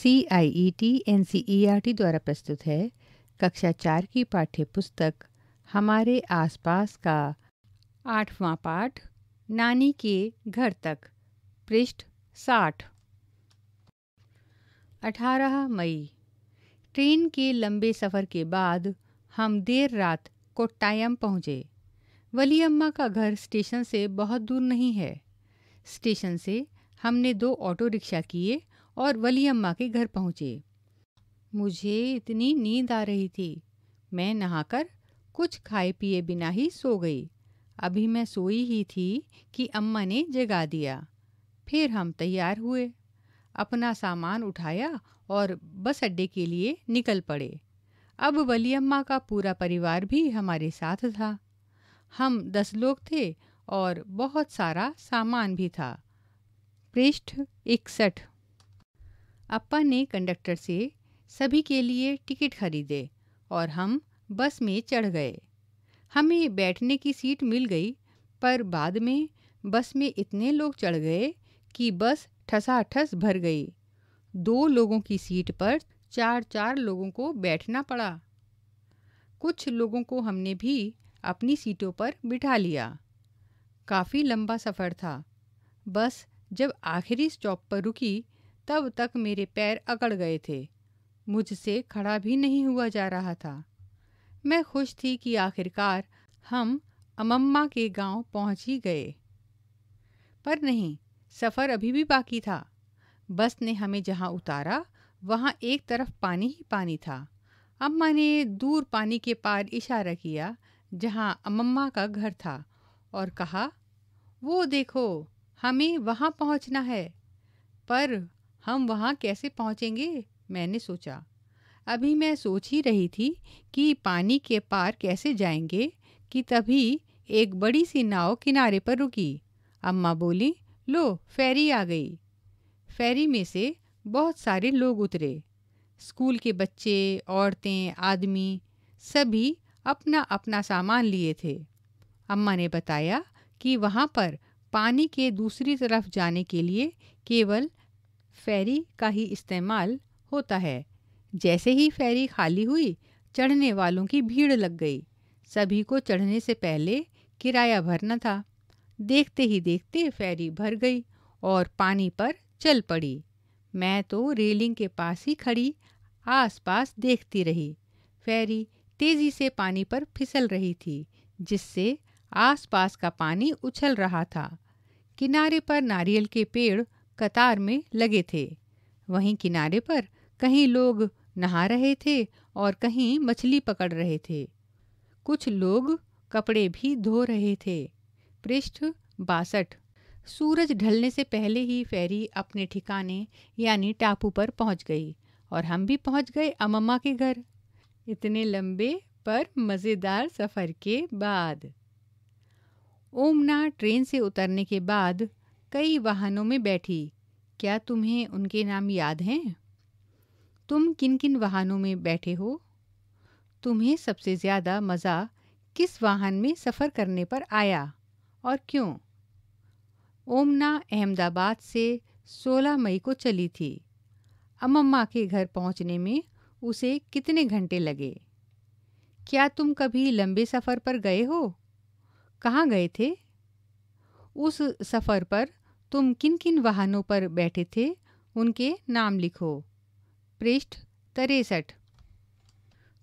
C I E T N C E R T द्वारा प्रस्तुत है कक्षा चार की पाठ्य पुस्तक हमारे आसपास का आठवां पाठ नानी के घर तक पृष्ठ साठ अठारह मई ट्रेन के लंबे सफ़र के बाद हम देर रात कोट्टायम पहुँचे वली अम्मा का घर स्टेशन से बहुत दूर नहीं है स्टेशन से हमने दो ऑटो रिक्शा किए और वली अम्मा के घर पहुँचे मुझे इतनी नींद आ रही थी मैं नहाकर कुछ खाए पिए बिना ही सो गई अभी मैं सोई ही थी कि अम्मा ने जगा दिया फिर हम तैयार हुए अपना सामान उठाया और बस अड्डे के लिए निकल पड़े अब वली अम्मा का पूरा परिवार भी हमारे साथ था हम दस लोग थे और बहुत सारा सामान भी था पृष्ठ इकसठ अप्पा ने कंडक्टर से सभी के लिए टिकट खरीदे और हम बस में चढ़ गए हमें बैठने की सीट मिल गई पर बाद में बस में इतने लोग चढ़ गए कि बस ठसाठस भर गई दो लोगों की सीट पर चार चार लोगों को बैठना पड़ा कुछ लोगों को हमने भी अपनी सीटों पर बिठा लिया काफ़ी लंबा सफ़र था बस जब आखिरी स्टॉप पर रुकी तब तक मेरे पैर अकड़ गए थे मुझसे खड़ा भी नहीं हुआ जा रहा था मैं खुश थी कि आखिरकार हम अमम्मा के गांव पहुंच ही गए पर नहीं सफ़र अभी भी बाकी था बस ने हमें जहां उतारा वहां एक तरफ पानी ही पानी था अम्मा ने दूर पानी के पार इशारा किया जहां अम्मा का घर था और कहा वो देखो हमें वहां पहुंचना है पर हम वहाँ कैसे पहुँचेंगे मैंने सोचा अभी मैं सोच ही रही थी कि पानी के पार कैसे जाएंगे कि तभी एक बड़ी सी नाव किनारे पर रुकी अम्मा बोली लो फेरी आ गई फेरी में से बहुत सारे लोग उतरे स्कूल के बच्चे औरतें आदमी सभी अपना अपना सामान लिए थे अम्मा ने बताया कि वहाँ पर पानी के दूसरी तरफ जाने के लिए केवल फेरी का ही इस्तेमाल होता है जैसे ही फेरी खाली हुई चढ़ने वालों की भीड़ लग गई सभी को चढ़ने से पहले किराया भरना था देखते ही देखते फेरी भर गई और पानी पर चल पड़ी मैं तो रेलिंग के पास ही खड़ी आसपास देखती रही फेरी तेज़ी से पानी पर फिसल रही थी जिससे आसपास का पानी उछल रहा था किनारे पर नारियल के पेड़ कतार में लगे थे वहीं किनारे पर कहीं लोग नहा रहे थे और कहीं मछली पकड़ रहे थे कुछ लोग कपड़े भी धो रहे थे पृष्ठ बासठ सूरज ढलने से पहले ही फेरी अपने ठिकाने यानी टापू पर पहुंच गई और हम भी पहुंच गए अमम्मा के घर इतने लंबे पर मज़ेदार सफ़र के बाद ओमना ट्रेन से उतरने के बाद कई वाहनों में बैठी क्या तुम्हें उनके नाम याद हैं तुम किन किन वाहनों में बैठे हो तुम्हें सबसे ज़्यादा मज़ा किस वाहन में सफ़र करने पर आया और क्यों ओमना अहमदाबाद से 16 मई को चली थी अम्मा के घर पहुंचने में उसे कितने घंटे लगे क्या तुम कभी लंबे सफ़र पर गए हो कहाँ गए थे उस सफ़र पर तुम किन किन वाहनों पर बैठे थे उनके नाम लिखो पृष्ठ तिरसठ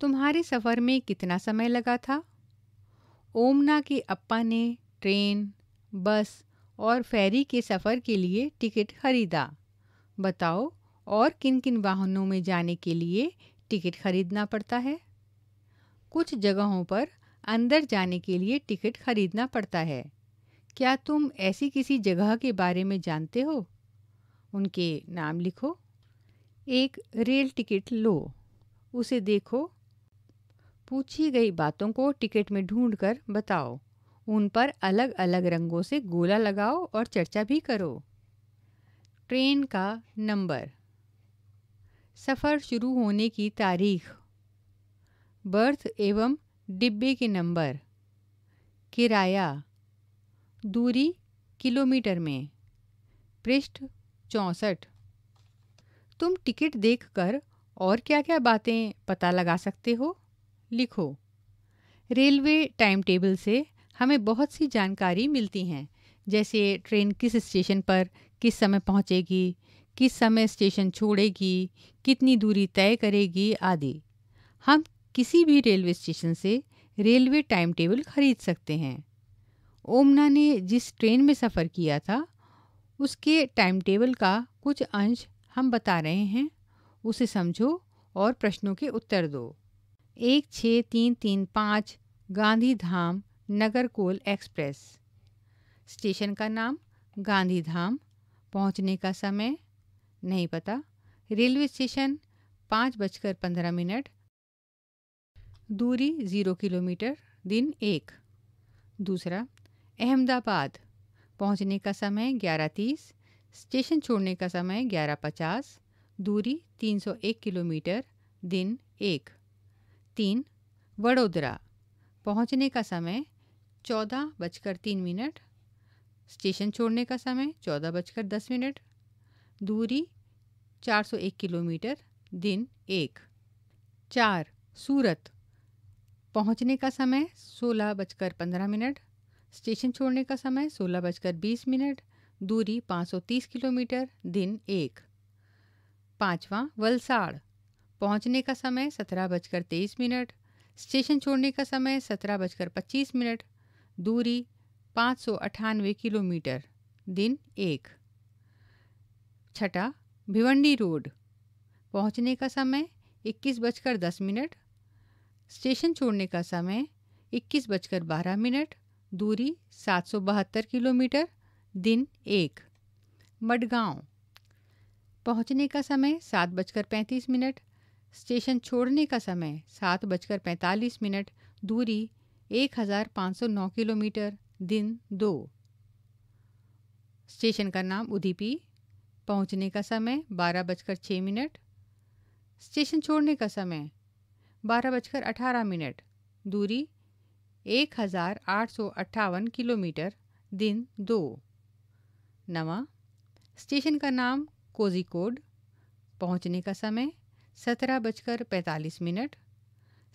तुम्हारे सफ़र में कितना समय लगा था ओमना के अप्पा ने ट्रेन बस और फेरी के सफ़र के लिए टिकट खरीदा बताओ और किन किन वाहनों में जाने के लिए टिकट खरीदना पड़ता है कुछ जगहों पर अंदर जाने के लिए टिकट खरीदना पड़ता है क्या तुम ऐसी किसी जगह के बारे में जानते हो उनके नाम लिखो एक रेल टिकट लो उसे देखो पूछी गई बातों को टिकट में ढूंढकर बताओ उन पर अलग अलग रंगों से गोला लगाओ और चर्चा भी करो ट्रेन का नंबर सफ़र शुरू होने की तारीख बर्थ एवं डिब्बे के नंबर किराया दूरी किलोमीटर में पृष्ठ चौंसठ तुम टिकट देखकर और क्या क्या बातें पता लगा सकते हो लिखो रेलवे टाइम टेबल से हमें बहुत सी जानकारी मिलती हैं जैसे ट्रेन किस स्टेशन पर किस समय पहुंचेगी, किस समय स्टेशन छोड़ेगी कितनी दूरी तय करेगी आदि हम किसी भी रेलवे स्टेशन से रेलवे टाइम टेबल खरीद सकते हैं ओमना ने जिस ट्रेन में सफ़र किया था उसके टाइम टेबल का कुछ अंश हम बता रहे हैं उसे समझो और प्रश्नों के उत्तर दो एक छः तीन तीन पाँच Gandhidham Nagercoil express station का नाम गांधी धाम पहुँचने का समय नहीं पता रेलवे स्टेशन पाँच बजकर पंद्रह मिनट दूरी ज़ीरो किलोमीटर दिन एक दूसरा अहमदाबाद पहुंचने का समय 11:30, स्टेशन छोड़ने का समय 11:50, दूरी 301 किलोमीटर दिन एक तीन वडोदरा पहुंचने का समय चौदह बजकर तीन मिनट स्टेशन छोड़ने का समय चौदह बजकर दस मिनट दूरी चार सौ एक किलोमीटर दिन एक चार सूरत पहुंचने का समय सोलह बजकर पंद्रह मिनट स्टेशन छोड़ने का समय सोलह बजकर बीस मिनट दूरी 530 किलोमीटर दिन एक पाँचवा वलसाड़ पहुंचने का समय सत्रह बजकर तेईस मिनट स्टेशन छोड़ने का समय सत्रह बजकर पच्चीस मिनट दूरी पाँच सौ अट्ठानवे किलोमीटर दिन एक छठा भिवंडी रोड पहुंचने का समय इक्कीस बजकर दस मिनट स्टेशन छोड़ने का समय इक्कीस बजकर बारह मिनट दूरी सात किलोमीटर दिन एक मडगांव पहुंचने का समय सात बजकर पैंतीस मिनट स्टेशन छोड़ने का समय सात बजकर पैंतालीस मिनट दूरी एक हज़ार पाँच सौ नौ किलोमीटर दिन दो स्टेशन का नाम उदीपी पहुंचने का समय बारह बजकर छः मिनट स्टेशन छोड़ने का समय बारह बजकर अठारह मिनट दूरी एक हज़ार आठ सौ अट्ठावन किलोमीटर दिन दो नवा स्टेशन का नाम कोजिकोड पहुंचने का समय सत्रह बजकर पैंतालीस मिनट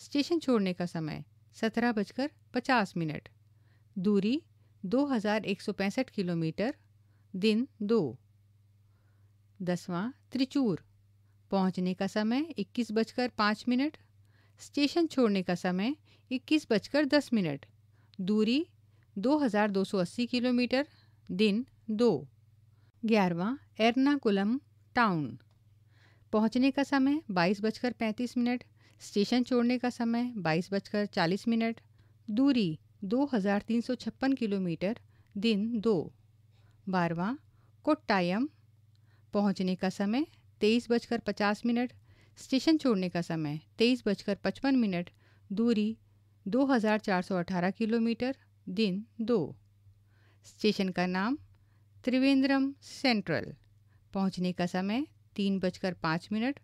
स्टेशन छोड़ने का समय सत्रह बजकर पचास मिनट दूरी दो हज़ार एक सौ पैंसठ किलोमीटर दिन दो दसवां त्रिचूर पहुंचने का समय इक्कीस बजकर पाँच मिनट स्टेशन छोड़ने का समय इक्कीस बजकर दस मिनट दूरी 2280 किलोमीटर दिन दो ग्यारहवा एर्नाकुलम टाउन पहुंचने का समय बाईस बजकर पैंतीस मिनट स्टेशन छोड़ने का समय बाईस बजकर चालीस मिनट दूरी 2356 किलोमीटर दिन दो बारवा कोट्टायम पहुंचने का समय तेईस बजकर पचास मिनट स्टेशन छोड़ने का समय तेईस बजकर पचपन मिनट दूरी 2418 किलोमीटर दिन दो स्टेशन का नाम त्रिवेंद्रम सेंट्रल पहुंचने का समय तीन बजकर पाँच मिनट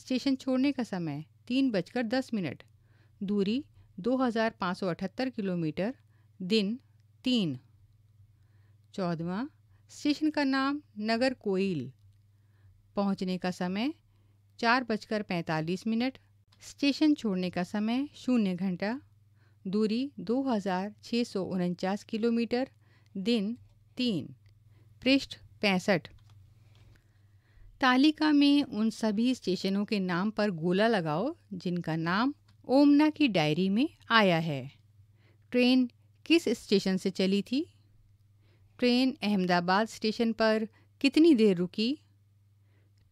स्टेशन छोड़ने का समय तीन बजकर दस मिनट दूरी 2578 किलोमीटर दिन तीन चौदवा स्टेशन का नाम नगर कोइल पहुंचने का समय चार बजकर पैंतालीस मिनट स्टेशन छोड़ने का समय शून्य घंटा दूरी दो किलोमीटर दिन तीन पृष्ठ पैंसठ तालिका में उन सभी स्टेशनों के नाम पर गोला लगाओ जिनका नाम ओमना की डायरी में आया है ट्रेन किस स्टेशन से चली थी ट्रेन अहमदाबाद स्टेशन पर कितनी देर रुकी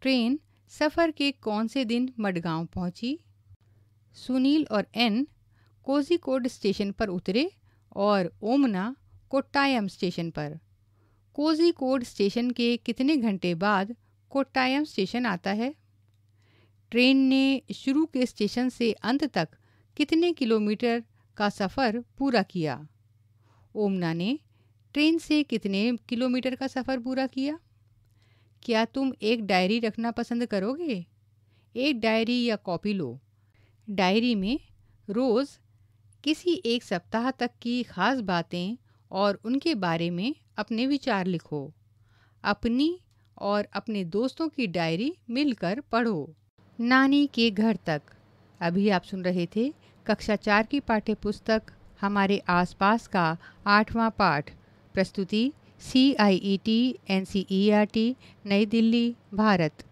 ट्रेन सफ़र के कौन से दिन मडगांव पहुंची? सुनील और एन कोजिकोड स्टेशन पर उतरे और ओमना कोट्टायम स्टेशन पर कोजिकोड स्टेशन के कितने घंटे बाद कोट्टायम स्टेशन आता है ट्रेन ने शुरू के स्टेशन से अंत तक कितने किलोमीटर का सफ़र पूरा किया ओमना ने ट्रेन से कितने किलोमीटर का सफ़र पूरा किया क्या तुम एक डायरी रखना पसंद करोगे एक डायरी या कॉपी लो डायरी में रोज़ किसी एक सप्ताह तक की ख़ास बातें और उनके बारे में अपने विचार लिखो अपनी और अपने दोस्तों की डायरी मिलकर पढ़ो नानी के घर तक अभी आप सुन रहे थे कक्षा चार की पाठ्य पुस्तक हमारे आसपास का आठवां पाठ प्रस्तुति C I E T N C E R T New Delhi Bharat